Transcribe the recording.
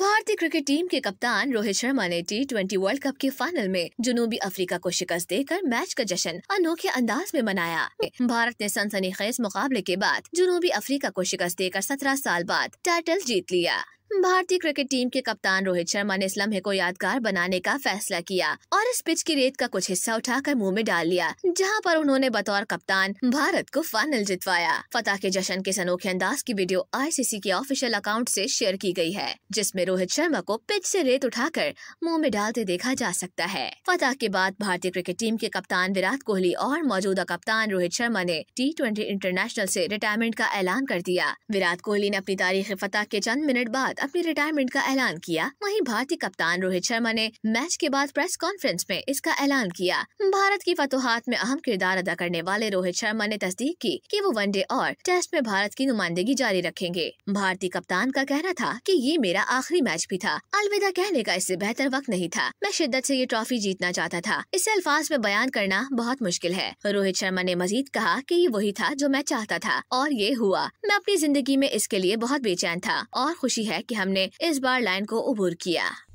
भारतीय cricket team के कप्तान रोहित शर्मा ने टी ट्वेंटी वर्ल्ड कप के फाइनल में जनूबी अफ्रीका को शिकस्त देकर मैच का जश्न अनोखे अंदाज में मनाया भारत ने सनसनीखेज मुकाबले के बाद जुनूबी अफ्रीका को शिकस्त देकर सत्रह साल बाद टाइटल जीत लिया भारतीय क्रिकेट टीम के कप्तान रोहित शर्मा ने इस लम्हे को यादगार बनाने का फैसला किया और इस पिच की रेत का कुछ हिस्सा उठाकर मुंह में डाल लिया जहां पर उन्होंने बतौर कप्तान भारत को फाइनल जितवाया फतेह के जश्न के अनोखे अंदाज की वीडियो आईसीसी के ऑफिशियल अकाउंट से शेयर की गई है जिसमें रोहित शर्मा को पिच से रेत उठाकर मुंह में डालते देखा जा सकता है फतेह के बाद भारतीय क्रिकेट टीम के कप्तान विराट कोहली और मौजूदा कप्तान रोहित शर्मा ने टी इंटरनेशनल ऐसी रिटायरमेंट का ऐलान कर दिया विराट कोहली ने अपनी तारीख फतेह के चंद मिनट बाद बाद अपनी रिटायरमेंट का ऐलान किया वहीं भारतीय कप्तान रोहित शर्मा ने मैच के बाद प्रेस कॉन्फ्रेंस में इसका ऐलान किया भारत की फतोहात में अहम किरदार अदा करने वाले रोहित शर्मा ने तस्दीक की कि वो वनडे और टेस्ट में भारत की नुमाइंदगी जारी रखेंगे भारतीय कप्तान का कहना था कि ये मेरा आखिरी मैच भी था अलविदा कहने का इससे बेहतर वक्त नहीं था मैं शिद्दत से ये ट्रॉफी जीतना चाहता था इसे अल्फाज में बयान करना बहुत मुश्किल है रोहित शर्मा ने मजीद कहा कि ये वही था जो मैं चाहता था और ये हुआ मैं अपनी जिंदगी में इसके लिए बहुत बेचैन था और खुशी है कि हमने इस बार लाइन को उबूर किया